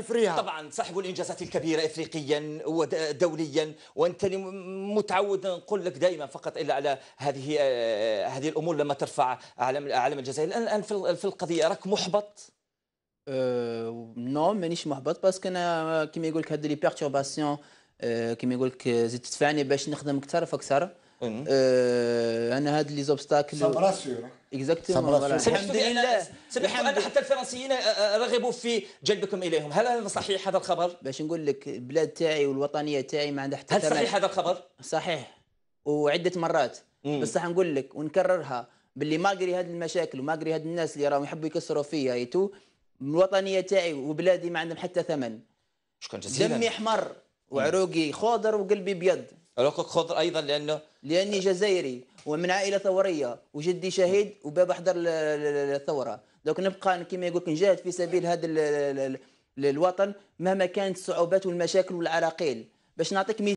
افريقيا طبعا صاحب الانجازات الكبيره افريقيا ودوليا وانت متعود نقول لك دائما فقط الا على هذه آه، هذه الامور لما ترفع علم علم الجزائر الان في القضيه راك محبط أه، نو نعم، مانيش محبط باسكو انا كيما يقول لك هذه لي بيرتورباسيون آه، كما يقول لك آه، زيد تدفعني باش نخدم اكثر فاكثر آه، انا هاد لي زوبستاكل صبر سيور اكزاكتومون الحمد لله سمحت حتى الفرنسيين رغبوا في جلبكم اليهم هل هذا صحيح هذا الخبر باش نقول لك البلاد تاعي والوطنيه تاعي ما عندها حتى هل صحيح هذا الخبر صحيح وعده مرات بصح نقول لك ونكررها باللي ماغري هاد المشاكل وماغري هاد الناس اللي راهم يحبوا يكسروا فيا ايتو الوطنيه تاعي وبلادي ما عندهم حتى ثمن شكرا جزيلا دمي احمر وعروقي خضر وقلبي ابيض عروقك خضر ايضا لانه لاني جزائري ومن عائله ثوريه وجدي شهيد وبابا حضر الثوره دوك نبقى كما يقول نجاهد في سبيل هذا الوطن مهما كانت الصعوبات والمشاكل والعراقيل باش نعطيك